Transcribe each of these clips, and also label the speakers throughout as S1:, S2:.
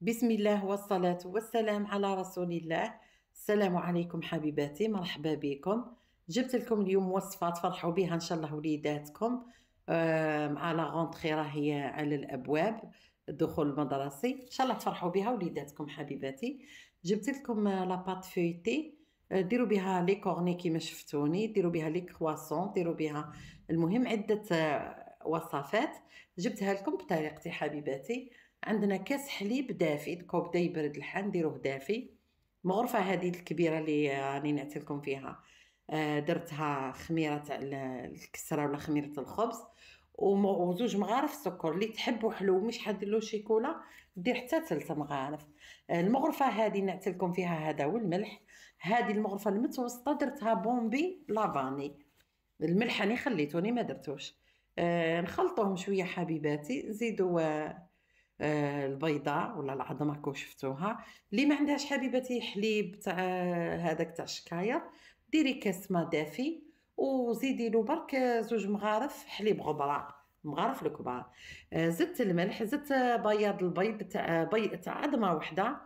S1: بسم الله والصلاة والسلام على رسول الله السلام عليكم حبيباتي مرحبا بكم جبت لكم اليوم وصفة تفرحوا بها إن شاء الله وليداتكم مع لا غونطخي راهي على الأبواب الدخول المدرسي إن شاء الله تفرحوا بها وليداتكم حبيباتي جبت لكم لاباط آه، أه، فويتي ديروا بها لي كورني كيما شفتوني ديروا بها لي كرواسون ديروا بها المهم عده آه، وصفات جبتها لكم بطريقتي حبيباتي عندنا كاس حليب دافي الكوب بدا يبرد الحال نديروه دافي المغرفه هذه الكبيره اللي راني نعت لكم فيها آه، درتها خميره الكسره ولا خميره الخبز وزوج مغارف سكر اللي تحبوا حلو مش حدير له شيكولا دير حتى ثلاثة مغارف آه، المغرفه هذه نعتلكم لكم فيها هذا والملح هذه المغرفه المتوسطه درتها بومبي لافاني الملح راني خليتوني ما درتوش آه، نخلطوهم شويه حبيباتي زيدوا آه آه، البيضاء ولا العظم راكم شفتوها اللي ما عندهاش حبيباتي حليب تاع آه، هذاك تاع الشكاير ديري كاس ما دافي وزيدي له برك زوج مغارف حليب غبره مغارف الكبار آه، زدت الملح زدت بياض البيض تاع بيض تاع عظمه وحده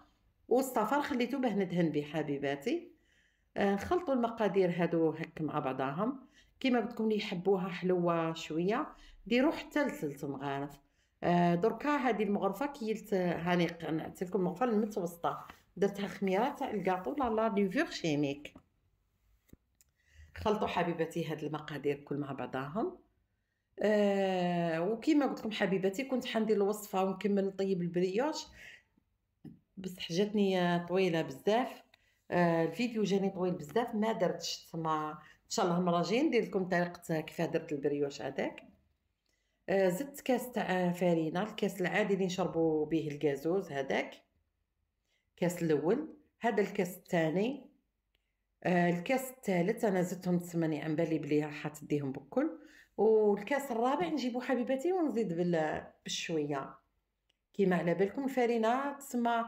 S1: والصفر خليته باه ندهن به حبيباتي نخلطوا المقادير هادو هك مع بعضاهم كيما بدكم لي يحبوها حلوه شويه ديروا حتى لثلث مغارف آه، دركا هذه المغرفه كيلت هانيق انا لكم المغرفه المتوسطه درتها خميره تاع الكاطو لا لا ليفور شيميك خلطوا حبيباتي هاد المقادير كل مع بعضاهم آه وكما قلت لكم حبيباتي كنت حندير الوصفه ونكمل نطيب البريوش بصح جاتني طويله بزاف آه الفيديو جاني طويل بزاف ما درتش تما ان شاء الله المره الجايه ندير لكم طريقه كيف درت البريوش هذاك آه، زدت كاس تاع فارينة الكاس العادي اللي نشربو به الكازوز هذاك الكاس الاول هذا الكاس الثاني آه، الكاس الثالث انا زدتهم تسماني عن بالي بلي راح تديهم بكل والكاس الرابع نجيبو حبيباتي ونزيد بالشويه كيما على بالكم الفارينه تسمى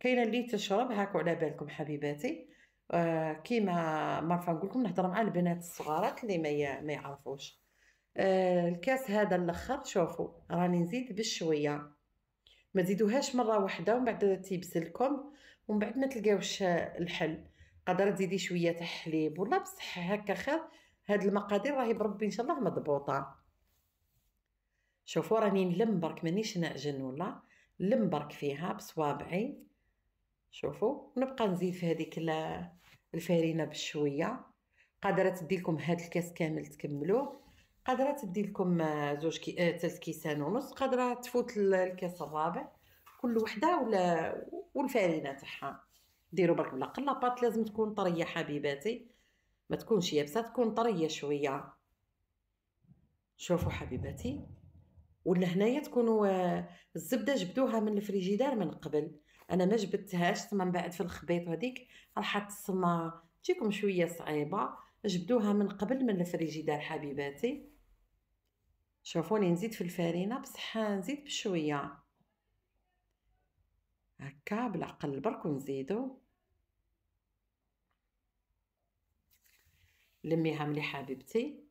S1: كاينه اللي تشرب هاكو على بالكم حبيباتي آه، كيما ما نقول لكم نهضر مع البنات الصغارات اللي ما يعرفوش آه، الكاس هذا الاخر شوفوا راني نزيد بشويه ما تزيدوهاش مره واحده ومن بعد تيبسلكم ومن بعد ما تلقاوش الحل قدر تزيدي شويه تاع حليب ولا بصح هكا خير هاد المقادير راهي بربي ان شاء الله مضبوطه شوفوا راني نلم برك مانيش نعجن ولا نلم برك فيها بصوابعي شوفوا نبقى نزيد في هذيك الفرينه بشويه قادره تدي لكم هاد الكاس كامل تكملوه قادره تدي لكم آه، زوج كي آه، ثلاث كيسان ونص قادره تفوت الكاس الرابع كل وحده ولا والفارينه تاعها ديروا بالك بلا قلاطات لازم تكون طريه حبيباتي ما تكونش يابسه تكون طريه شويه شوفوا حبيباتي ولا هنايا تكونوا آه، الزبده جبدوها من الفريجيدار من قبل انا ما جبدتهاش من بعد في الخبيط هذيك راح تسمى تجيكم شويه صعيبه جبدوها من قبل من الفريجيدار حبيباتي شوفوني نزيد في الفرينه بصح نزيد بشويه هكا بالعقل برك ونزيدو لميها مليح حبيبتي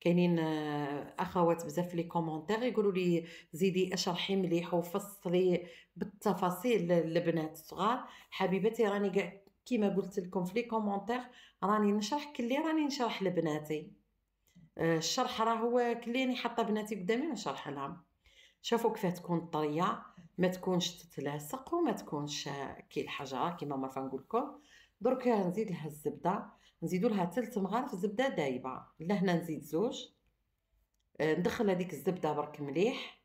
S1: كاينين آه، اخوات بزاف لي كومونتير يقولوا لي زيدي اشرحي مليح وفصلي بالتفاصيل للبنات الصغار حبيبتي راني كاع كيما قلت لكم في لي كومونتير راني نشرح كلي راني نشرح لبناتي الشرح راه هو كليني حاطه بناتي قدامي نشرح لهم شافوا كيفاه تكون طريه ما تكونش تتلاصق وما تكونش كي الحجره كيما ما فنقول لكم درك نزيد لها الزبده نزيدوا لها ثلث مغارف زبده دايبه لهنا نزيد زوج آه، ندخل هذيك الزبده برك مليح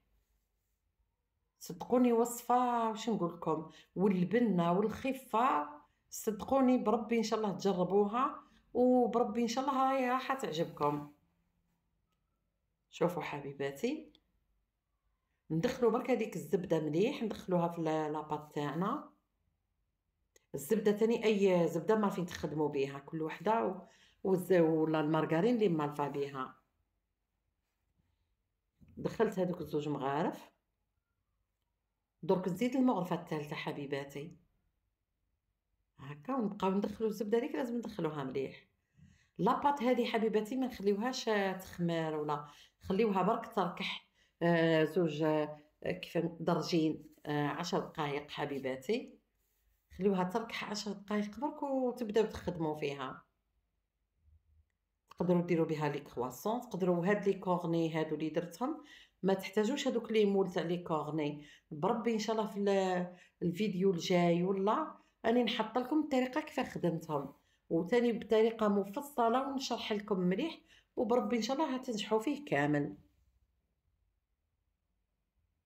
S1: صدقوني وصفه واش نقول لكم والبنه والخفه صدقوني بربي ان شاء الله تجربوها وبربي ان شاء الله راح تعجبكم شوفوا حبيباتي ندخلو برك هذيك الزبده مليح ندخلوها في لاباط تاعنا الزبده تاني اي زبده ما فين تخدموا بها كل وحده و... ولا المارغرين اللي مالفا بها دخلت هذوك الزوج مغارف درك نزيد المغرفه الثالثه حبيباتي هكا ونبقاو ندخلو الزبده هذيك لازم ندخلوها مليح لاباط هذه حبيباتي ما نخليوهاش تخمر ولا خليوها برك تركح آه، زوج آه، كيف درجين آه، عشر دقائق حبيباتي خليوها تركح عشر دقائق برك وتبداو تخدموا فيها تقدروا ديروا بها لي كرواسون تقدروا هاد لي كورني هادو اللي درتهم ما تحتاجوش هادوك لي مول تاع لي كورني بربي ان شاء الله في الفيديو الجاي ولا راني نحط لكم الطريقه كيف خدمتهم وثاني بطريقه مفصله ونشرح لكم مليح وبربي ان شاء الله هتنجحوا فيه كامل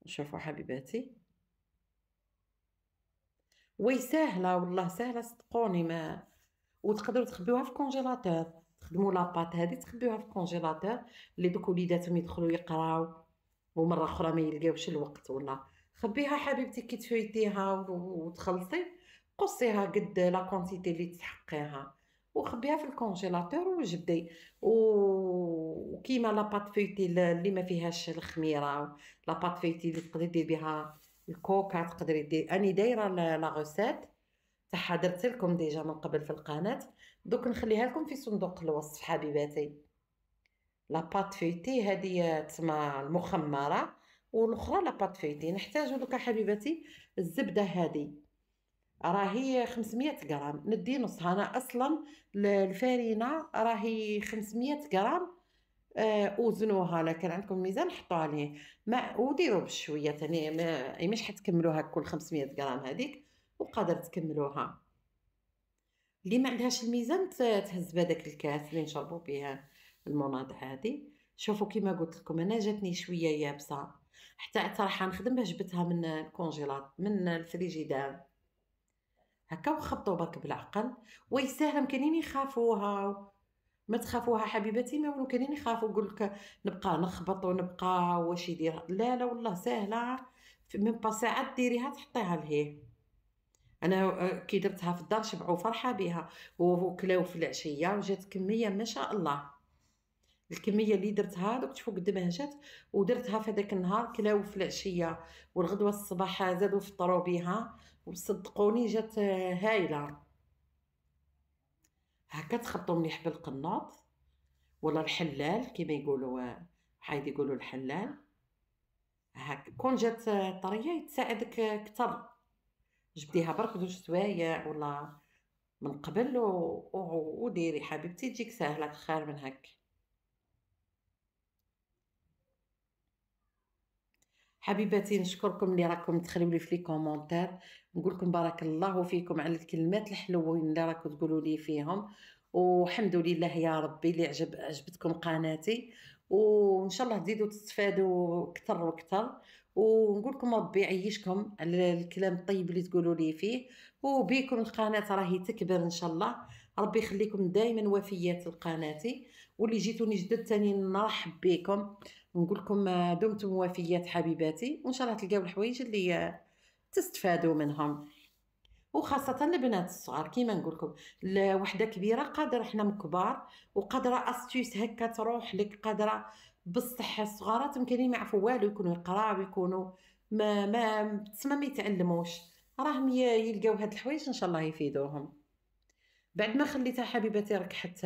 S1: شوفوا حبيباتي وي ساهله والله ساهله صدقوني ما وتقدروا تخبيوها في الكونجيلاتور تخدموا لاباط هذه تخبيوها في الكونجيلاتور اللي دوك وليداتهم يدخلوا يقراو ومره اخرى ما يلقاوش الوقت ولا خبيها حبيبتي كي تفيتيها وتخلصي قصيها قد لا كونتيتي اللي تحقيها وخبيها في الكونجيلاتور وجبدي وكيما لاباط فيتي اللي ما فيهاش الخميره لاباط فيتي اللي تقدري دير بها الكوكا تقدري دير اني دايره لا غوسيت تاعها درت لكم ديجا من قبل في القناه دوك نخليها لكم في صندوق الوصف حبيباتي لاباط فيتي هذه تسمى المخمره والاخرى لاباط فيتي نحتاجو دوكا حبيباتي الزبده هذه راهي 500 غرام ندي نصها انا اصلا الفارينه راهي 500 غرام آه وزنوها لكن عندكم ميزان حطوها عليه ما وديروا بشويه ثاني يعني مش حتكملوها كل 500 غرام هذيك وقادر تكملوها اللي ما عندهاش الميزان تهز بهذاك الكاس اللي نشربوا بها المناض هذه شوفوا كيما قلت لكم انا جاتني شويه يابسه حتى صراحه نخدم جبتها من الكونجيلات من الفريجيدار هكا وخبطوا برك بالعقل ويساهم مكانين يخافوها ما تخافوها حبيبتي ما ولو كانين يخافوا يقول لك نبقى نخبط ونبقى واش يدير لا لا والله ساهله من با ساعات ديريها تحطيها لهيه انا آه، كي درتها في الدار شبعوا فرحه بها وكلاو في العشيه وجات كميه ما شاء الله الكميه اللي درتها دوك قد ما جات ودرتها في هذاك النهار كلاو في العشيه والغدوه الصباح زادوا فطروا بها وصدقوني جات آه، هايله هكا تخبطوا مليح بالقناط ولا الحلال كما يقولوا آه، حيد يقولوا الحلال هكا كون جات آه، طريه يتساعدك كتر جبديها برك زوج سوايع ولا من قبل وديري حبيبتي تجيك ساهله خير من هكا حبيباتي نشكركم اللي راكم تخليو لي في لي كومونتير نقول لكم بارك الله فيكم على الكلمات الحلوين اللي راكم تقولوا لي فيهم والحمد لله يا ربي اللي عجب عجبتكم قناتي وان شاء الله تزيدوا تستفادوا اكثر واكثر ونقول لكم ربي يعيشكم على الكلام الطيب اللي تقولوا لي فيه وبيكم القناه راهي تكبر ان شاء الله ربي يخليكم دائما وفيات لقناتي واللي جيتوني جدد تاني نرحب بكم نقول لكم دمتم وفيات حبيباتي وان شاء الله تلقاو الحوايج اللي تستفادوا منهم وخاصة البنات الصغار كيما نقول لكم الوحدة كبيرة قادرة حنا مكبار وقادرة استيس هكا تروح لك قادرة بصح الصغارات يمكن ما يعرفوا والو يكونوا يقراو يكونوا ما ما تسمى ما يتعلموش راهم يلقاو هاد الحوايج ان شاء الله يفيدوهم بعد ما خليتها حبيبتي ركحت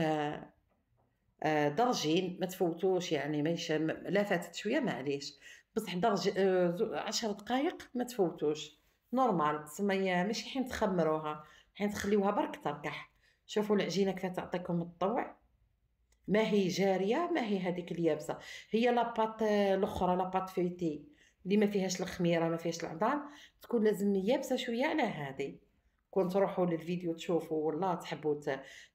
S1: آه، درجين ما تفوتوش يعني ماشي لا فاتت شويه معليش بصح درج آه، عشر دقائق ما تفوتوش نورمال تسمى ماشي حين تخمروها حين تخليوها برك تركح شوفوا العجينه كيف تعطيكم الطوع ما هي جاريه ما هي هذيك اليابسه هي لاباط الاخرى لاباط فيتي اللي ما فيهاش الخميره ما فيهاش العظام تكون لازم يابسه شويه على هذه كون تروحوا للفيديو تشوفوا والله تحبوا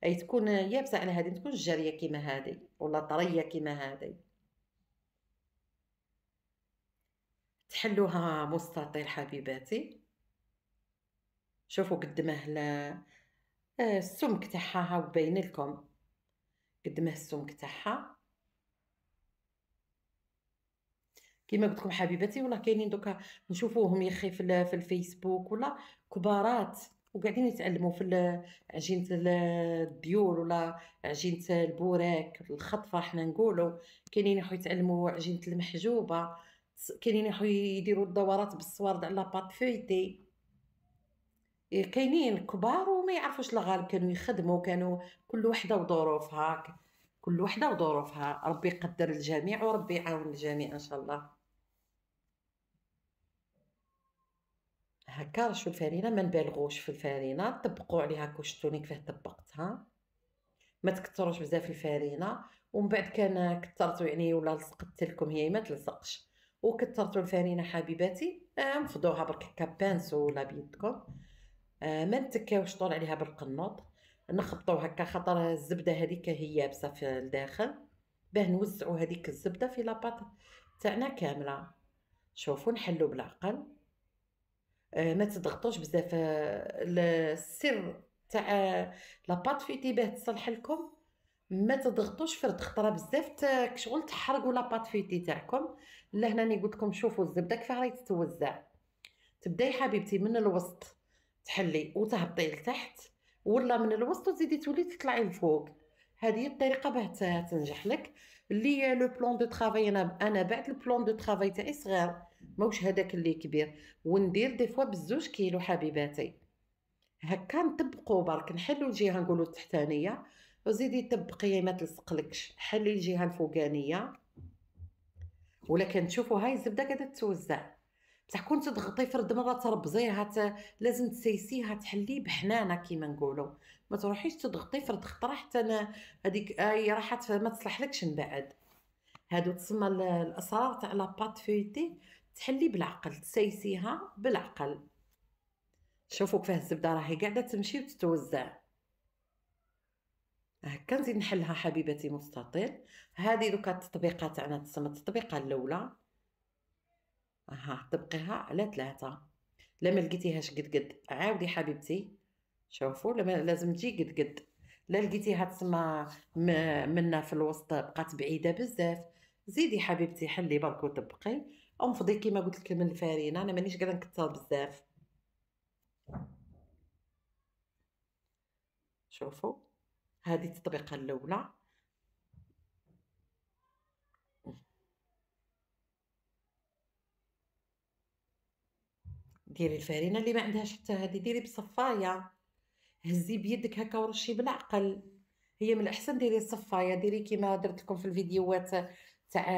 S1: اي تكون يابسه على هذه تكون جاريه كيما هذه ولا طريه كيما هذه تحلوها مستطيل حبيباتي شوفوا قد ما آه، السمك تاعها هاو باين لكم قد ما السمك تاعها كيما قلت لكم حبيباتي والله كاينين دوكا نشوفوهم يخي في الفيسبوك ولا كبارات وقاعدين يتعلموا في عجينه الديول ولا عجينه البوراك الخطفه حنا نقولوا كاينين يحو يتعلموا عجينه المحجوبه كاينين يحو يديروا الدورات بالصوارد على بات فويتي إيه، كاينين كبار وما يعرفوش الغالب كانوا يخدموا كانوا كل وحده وظروفها كل وحده وظروفها ربي يقدر الجميع وربي يعاون الجميع ان شاء الله هكا رشوا الفرينه ما نبالغوش في الفرينه طبقوا عليها كوشتوني كيفاه طبقتها ما تكثروش بزاف الفرينه ومن بعد كان كثرتو يعني ولا لصقت لكم هي ما تلصقش وكثرتو الفرينه حبيباتي آه، نفضوها برك هكا بانسو ولا بيدكم آه، ما نتكاوش طول عليها بالقنوط نخبطو هكا خاطر الزبده هذيك هي يابسه في الداخل باه نوزعو هذيك الزبده في لاباط تاعنا كامله شوفوا نحلو بالعقل آه، ما تضغطوش بزاف آه، السر تاع آه، لاباط فيتي باه تصلح لكم ما تضغطوش فرد خطره بزاف كشغل تحرقوا لاباط فيتي تاعكم لهنا قلت لكم شوفوا الزبده كيف راهي تتوزع تبداي حبيبتي من الوسط تحلي وتهبطي لتحت ولا من الوسط وتزيدي تولي تطلعي لفوق هذه الطريقه باه تنجح لك اللي لو بلون دو طرافاي انا انا بعت البلون دو طرافاي تاعي صغير ماهوش هذاك اللي كبير وندير دي فوا بزوج كيلو حبيباتي هكا نطبقو برك نحلو الجهه نقولو التحتانيه وزيدي طبقي ما تلصقلكش حلي الجهه الفوقانيه ولا كنشوفو هاي الزبده كادا توزع بصح كون تضغطي فرد مره تربزيها ت... لازم تسيسيها تحلي بحنانه كيما نقولوا ما تروحيش تضغطي فرد خطره حتى انا هذيك اي راحت ما تصلحلكش من بعد هادو تسمى الاسرار تاع لاباط فيتي تحلي بالعقل تسيسيها بالعقل شوفوا كيفاه الزبده راهي قاعده تمشي وتتوزع هكا نزيد نحلها حبيبتي مستطيل هذه دوكا التطبيقه تاعنا تسمى التطبيقه الاولى اها طبقيها على ثلاثة لا ما لقيتيهاش قد قد عاودي حبيبتي شوفوا لما لازم تجي قد قد لا لقيتيها تسمى منا في الوسط بقات بعيده بزاف زيدي حبيبتي حلي برك وطبقي او نفضي كيما قلت لك من الفارينه انا مانيش قادره نكثر بزاف شوفوا هذه التطبيقه الاولى ديري الفارينه اللي ما عندهاش حتى هذه ديري بصفايه هزي بيدك هكا ورشي بالعقل هي من الاحسن ديري الصفايه ديري كيما درت لكم في الفيديوهات تاع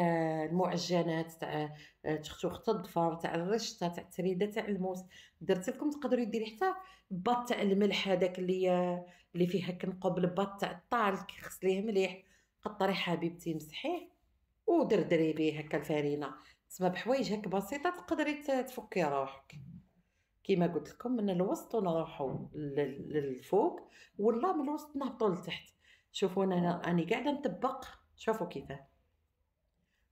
S1: المعجنات تاع آه، تختوخت الظفر تاع الرشطه تاع التريده تاع الموس درت لكم تقدروا ديري حتى باط تاع الملح هذاك اللي آه، اللي فيه كنقبل باط تاع الطالك خص ليه مليح قطري حبيبتي مسحيه ودردري به هكا الفرينه تسمى بحوايج هكا بسيطه تقدري تفكي روحك كيما قلت لكم من الوسط ونروحوا للفوق ولا من الوسط نهبطوا لتحت شوفوا انا راني قاعده نطبق شوفوا كيفاه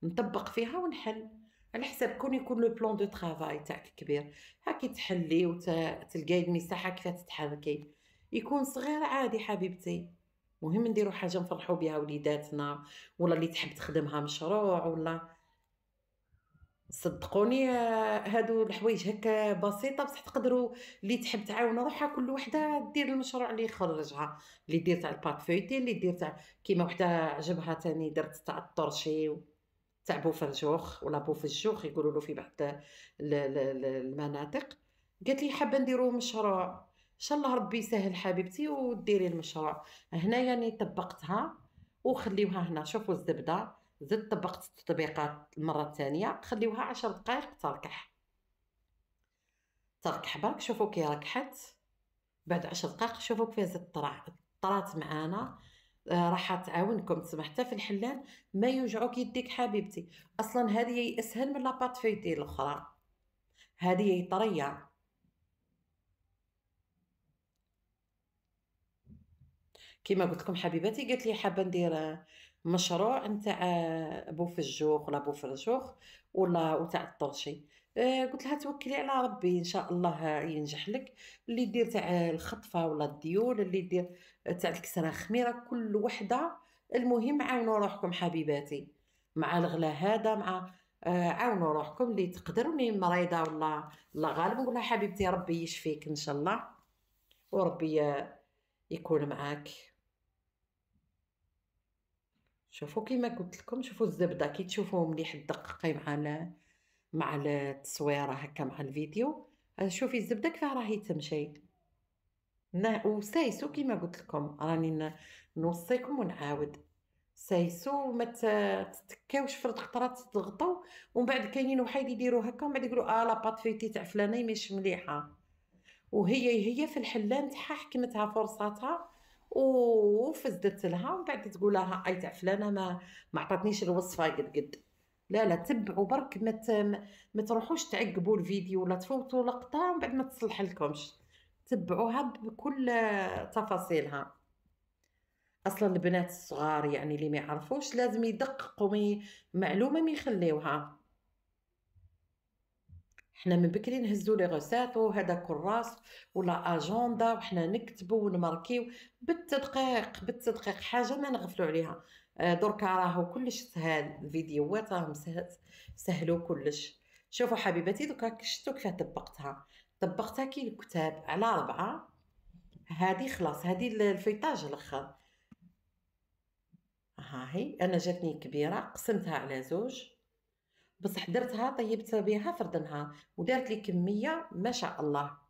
S1: نطبق فيها ونحل على حسب كون يكون لو بلان دو ترافاي تاعك كبير هاكي تحلي وتلقاي المساحه كيف تتحركي يكون صغير عادي حبيبتي مهم نديرو حاجه نفرحو بها وليداتنا ولا اللي تحب تخدمها مشروع ولا صدقوني آه، هادو الحوايج هكا بسيطه بصح تقدروا اللي تحب تعاون روحها كل وحده دير المشروع اللي يخرجها اللي دير تاع الباك فويتي اللي دير تاع كيما وحده عجبها تاني درت تاع الطرشي تاع جوخ ولا جوخ يقولوا له في بعض المناطق قالت لي حابه نديرو مشروع ان شاء الله ربي يسهل حبيبتي وديري المشروع هنا يعني طبقتها وخليوها هنا شوفوا الزبده زدت طبقت التطبيقات المره الثانيه خليوها عشر دقائق تركح تركح برك شوفوا كي ركحت بعد عشر دقائق شوفوا كيف زدت طرات معانا آه، راح تعاونكم تسمى حتى في الحلال ما يوجعوك يديك حبيبتي اصلا هذه اسهل من لاباط فيتي الاخرى هذه طريه كما قلت لكم حبيباتي قالت لي حابه ندير مشروع نتاع بوفجوخ ولا بوفرجوخ ولا وتاع الطرشي آه، قلت لها توكلي على ربي ان شاء الله ينجح لك اللي دير تاع الخطفه ولا الديول اللي دير تاع الكسره خميره كل وحده المهم عاونوا روحكم حبيباتي مع الغلا هذا مع آه، عاونوا روحكم اللي تقدروا مريضه ولا لا غالب نقولها حبيبتي ربي يشفيك ان شاء الله وربي يكون معاك شوفوا كيما قلت لكم شوفوا الزبده كي تشوفوه مليح دققي مع مع التصويره هكا مع الفيديو آه، شوفي الزبده كيفاه راهي تمشي وسايسو كيما قلت لكم راني نوصيكم ونعاود سايسو ما تتكاوش فرد خطرات تضغطوا ومن بعد كاينين وحيد يديروا هكا ومن بعد يقولوا اه لا بات فيتي تاع فلانه مش مليحه وهي هي في الحلان تاعها حكمتها فرصتها وفزدت لها ومن بعد تقول لها اي تاع فلانه ما ما عطاتنيش الوصفه قد قد لا لا تبعوا برك ما ما تروحوش تعقبوا الفيديو ولا تفوتوا لقطه ومن بعد ما تصلح لكمش تبعوها بكل تفاصيلها اصلا البنات الصغار يعني اللي ما يعرفوش لازم يدققوا معلومه ما يخليوها حنا من بكري نهزو لي غوسات وهذا كراس ولا اجندا وحنا نكتبو ونماركيو بالتدقيق بالتدقيق حاجه ما نغفلو عليها آه، دركا راهو كلش سهل الفيديوهات راهم سهلوا كلش شوفوا حبيباتي دركا شفتوا كيفاه طبقتها طبقتها كي الكتاب على ربعة هذه خلاص هذه الفيطاج الاخر ها هي انا جاتني كبيره قسمتها على زوج بصح درتها طيبت بها فردنها ودارت لي كميه ما شاء الله